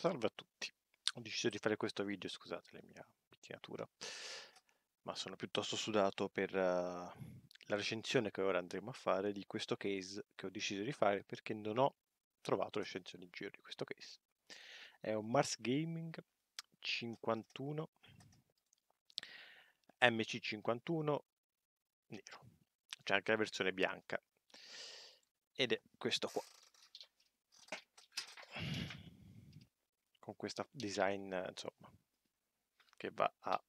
Salve a tutti, ho deciso di fare questo video, scusate la mia pettinatura, ma sono piuttosto sudato per eh, la recensione che ora andremo a fare di questo case che ho deciso di fare perché non ho trovato recensione in giro di questo case. È un Mars Gaming 51 MC51 nero, c'è cioè anche la versione bianca ed è questo qua. con questo design insomma, che va a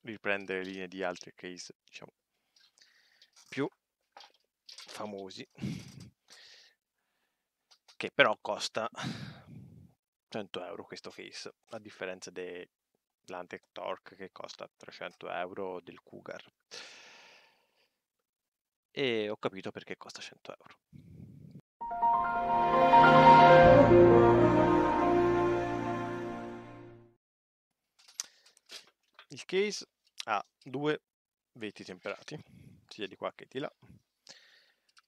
riprendere linee di altri case diciamo, più famosi che però costa 100 euro questo case a differenza dell'Antec Torque che costa 300 euro del Cougar e ho capito perché costa 100 euro Il case ha due vetri temperati, sia di qua che di là,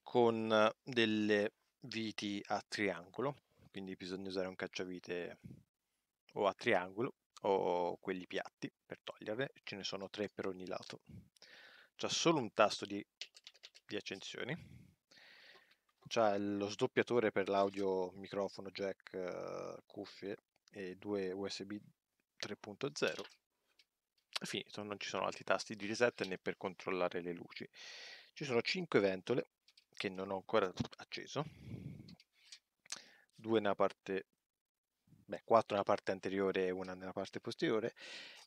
con eh, delle viti a triangolo, quindi bisogna usare un cacciavite o a triangolo o quelli piatti per toglierle, ce ne sono tre per ogni lato. C'è solo un tasto di, di accensione, c'è lo sdoppiatore per l'audio, microfono, jack, eh, cuffie e due USB 3.0 finito, non ci sono altri tasti di reset né per controllare le luci. Ci sono 5 ventole che non ho ancora acceso, due nella parte beh, 4 nella parte anteriore e una nella parte posteriore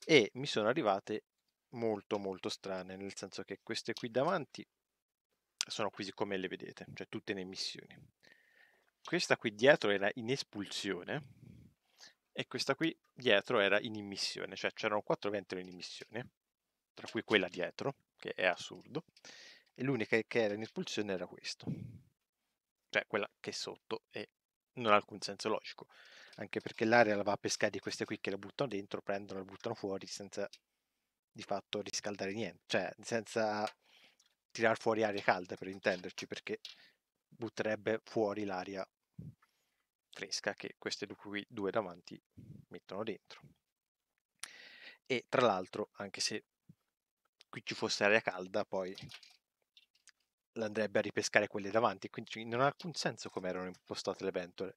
e mi sono arrivate molto molto strane, nel senso che queste qui davanti sono quasi come le vedete, cioè tutte in emissioni. Questa qui dietro era in espulsione, e questa qui dietro era in immissione, cioè c'erano quattro ventre in immissione, tra cui quella dietro, che è assurdo, e l'unica che era in espulsione era questa, cioè quella che è sotto e non ha alcun senso logico, anche perché l'aria la va a pescare di queste qui che la buttano dentro, prendono e la buttano fuori senza di fatto riscaldare niente, cioè senza tirar fuori aria calda per intenderci, perché butterebbe fuori l'aria fresca che queste due davanti mettono dentro. E tra l'altro, anche se qui ci fosse aria calda, poi l'andrebbe a ripescare quelle davanti, quindi cioè, non ha alcun senso come erano impostate le ventole.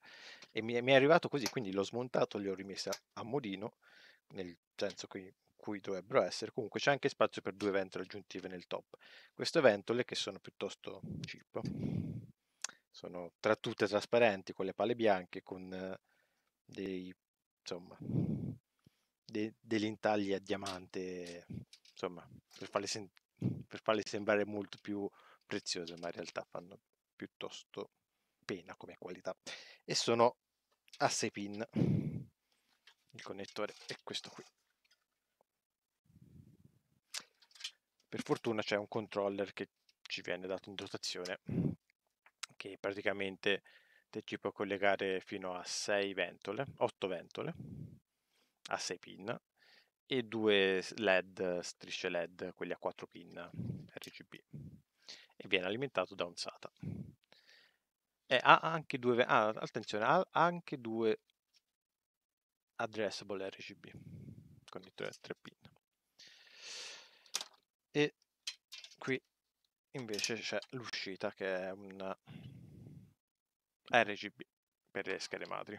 E mi, è arrivato così, quindi l'ho smontato, le ho rimesse a modino, nel senso qui cui dovrebbero essere. Comunque c'è anche spazio per due ventole aggiuntive nel top. Queste ventole che sono piuttosto cheap sono tra tutte trasparenti con le pale bianche, con eh, dei, insomma, de, degli intagli a diamante, insomma, per farle, sen- per farle sembrare molto più preziose, ma in realtà fanno piuttosto pena come qualità. E sono a 6 pin. Il connettore è questo qui. Per fortuna c'è un controller che ci viene dato in dotazione che praticamente te ci puoi collegare fino a 6 ventole, 8 ventole a 6 pin e due LED, strisce LED, quelli a 4 pin RGB e viene alimentato da un SATA. E ha anche due, ah, attenzione, ha anche due addressable RGB con i 3 pin. invece c'è l'uscita che è un RGB per le schede madri.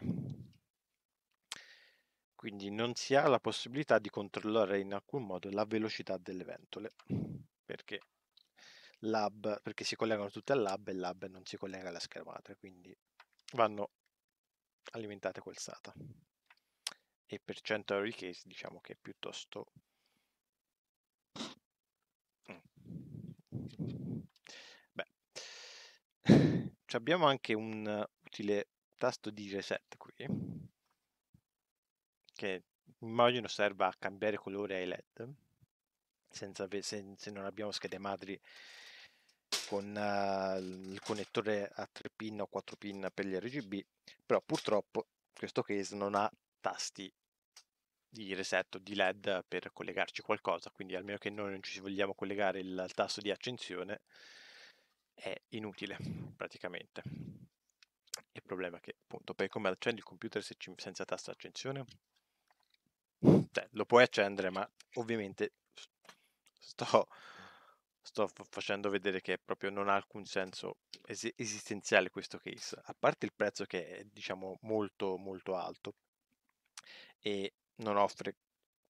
Quindi non si ha la possibilità di controllare in alcun modo la velocità delle ventole, perché, lab, perché si collegano tutte al lab e il lab non si collega alla scheda madre, quindi vanno alimentate col SATA. E per 100 euro case diciamo che è piuttosto abbiamo anche un utile tasto di reset qui, che immagino serva a cambiare colore ai LED, senza, se, se non abbiamo schede madri con uh, il connettore a 3 pin o 4 pin per gli RGB, però purtroppo questo case non ha tasti di reset o di LED per collegarci qualcosa, quindi almeno che noi non ci vogliamo collegare il, il tasto di accensione, è inutile praticamente. Il problema è che appunto per come accendi il computer se ci, senza tasta accensione, cioè, lo puoi accendere ma ovviamente sto, sto facendo vedere che proprio non ha alcun senso es- esistenziale questo case, a parte il prezzo che è diciamo molto molto alto e non offre,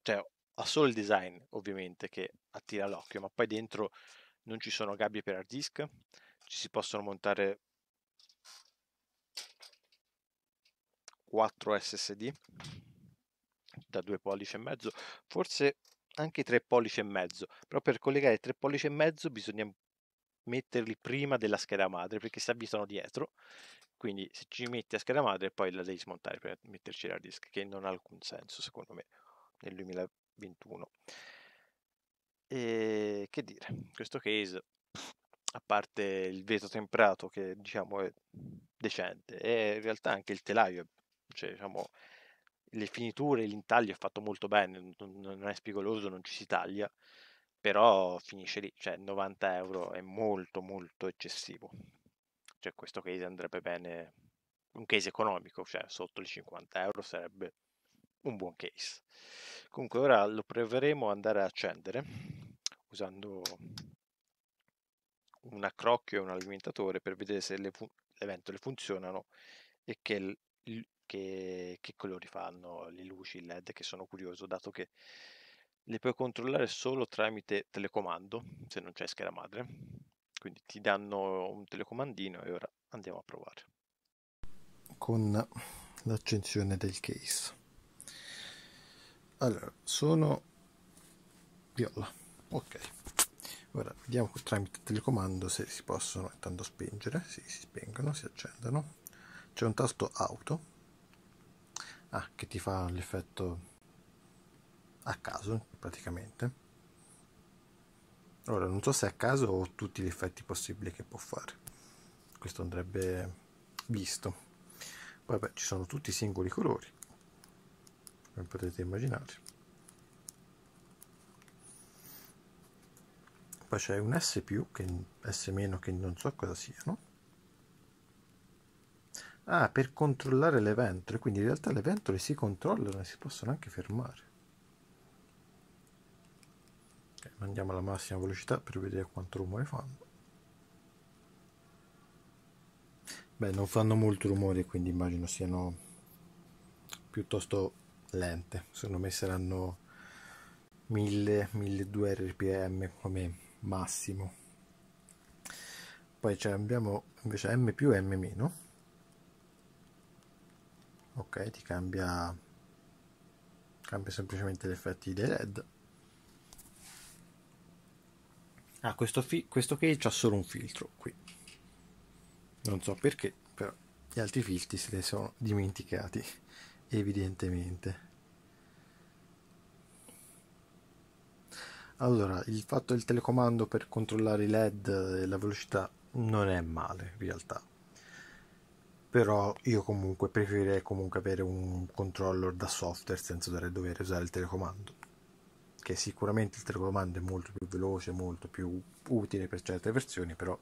cioè ha solo il design ovviamente che attira l'occhio, ma poi dentro non ci sono gabbie per hard disk, ci si possono montare 4 SSD da 2 pollici e mezzo, forse anche 3 pollici e mezzo, però per collegare 3 pollici e mezzo bisogna metterli prima della scheda madre perché si abitano dietro, quindi se ci metti a scheda madre poi la devi smontare per metterci l'hard disk, che non ha alcun senso secondo me nel 2021. E che dire, questo case, a parte il vetro temperato che diciamo è decente, e in realtà anche il telaio, cioè diciamo le finiture, l'intaglio è fatto molto bene, non è spigoloso, non ci si taglia, però finisce lì, cioè 90 euro è molto molto eccessivo, cioè questo case andrebbe bene, un case economico, cioè sotto i 50 euro sarebbe un buon case. Comunque ora lo proveremo ad andare a accendere usando un accrocchio e un alimentatore per vedere se le, le ventole funzionano e che, che-, che, colori fanno le luci LED che sono curioso dato che le puoi controllare solo tramite telecomando se non c'è scheda madre quindi ti danno un telecomandino e ora andiamo a provare con l'accensione del case allora sono viola ok ora vediamo tramite telecomando se si possono intanto spingere si, si spengono si accendono c'è un tasto auto ah, che ti fa l'effetto a caso praticamente ora non so se a caso ho tutti gli effetti possibili che può fare questo andrebbe visto poi beh, ci sono tutti i singoli colori come potete immaginare poi c'è un S più, che S meno che non so cosa siano. Ah, per controllare le ventole, quindi in realtà le ventole si controllano e si possono anche fermare. Okay, andiamo alla massima velocità per vedere quanto rumore fanno. Beh, non fanno molto rumore, quindi immagino siano piuttosto lente. Secondo me saranno 1000-1200 rpm come massimo poi abbiamo invece m più m meno ok ti cambia cambia semplicemente gli effetti dei led ah questo, fi questo che c'ha solo un filtro qui non so perché però gli altri filtri se ne sono dimenticati evidentemente Allora, il fatto del telecomando per controllare i LED e la velocità non è male in realtà. Però io comunque preferirei comunque avere un controller da software senza dover usare il telecomando. Che sicuramente il telecomando è molto più veloce, molto più utile per certe versioni, però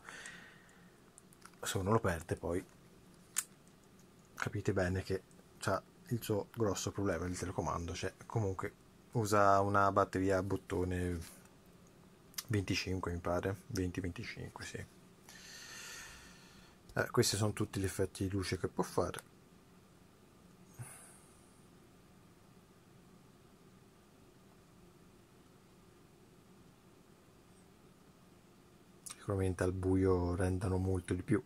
se uno lo perde poi capite bene che ha il suo grosso problema il telecomando, cioè comunque usa una batteria a bottone 25 mi pare 20-25 sì eh, questi sono tutti gli effetti di luce che può fare sicuramente al buio rendono molto di più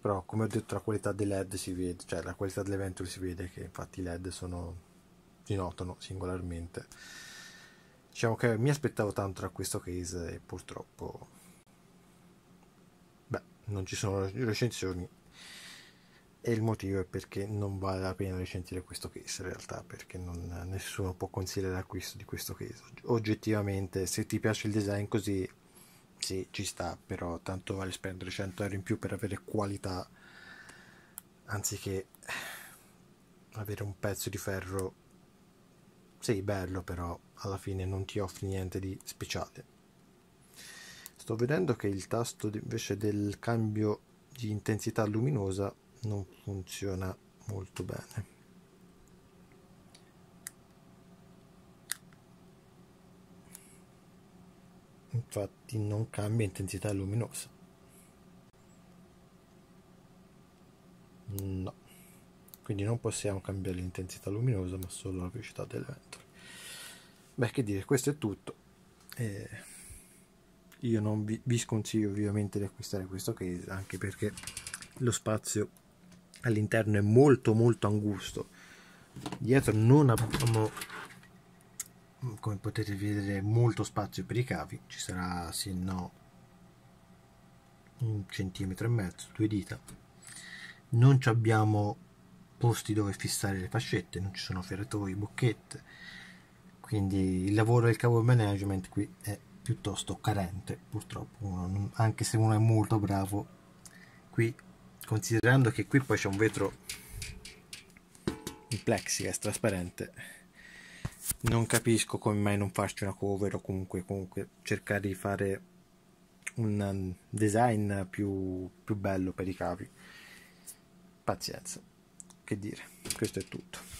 però come ho detto la qualità dei led si vede cioè la qualità delle ventole si vede che infatti i led sono si notano singolarmente diciamo che mi aspettavo tanto da questo case e purtroppo beh, non ci sono recensioni e il motivo è perché non vale la pena recensire questo case in realtà perché non, nessuno può consigliare l'acquisto di questo case oggettivamente se ti piace il design così sì ci sta però tanto vale spendere 100 euro in più per avere qualità anziché avere un pezzo di ferro sei bello però, alla fine non ti offri niente di speciale. Sto vedendo che il tasto invece del cambio di intensità luminosa non funziona molto bene. Infatti non cambia intensità luminosa. No quindi non possiamo cambiare l'intensità luminosa ma solo la velocità delle ventole beh che dire questo è tutto eh, io non vi, vi sconsiglio ovviamente di acquistare questo case anche perché lo spazio all'interno è molto molto angusto dietro non abbiamo come potete vedere molto spazio per i cavi ci sarà se no un centimetro e mezzo due dita non abbiamo posti dove fissare le fascette, non ci sono ferratoi, bocchette, quindi il lavoro del cavo management qui è piuttosto carente purtroppo, anche se uno è molto bravo, qui considerando che qui poi c'è un vetro in plexi, è trasparente, non capisco come mai non farci una cover o comunque, comunque cercare di fare un um, design più, più bello per i cavi. Pazienza che dire, questo è tutto.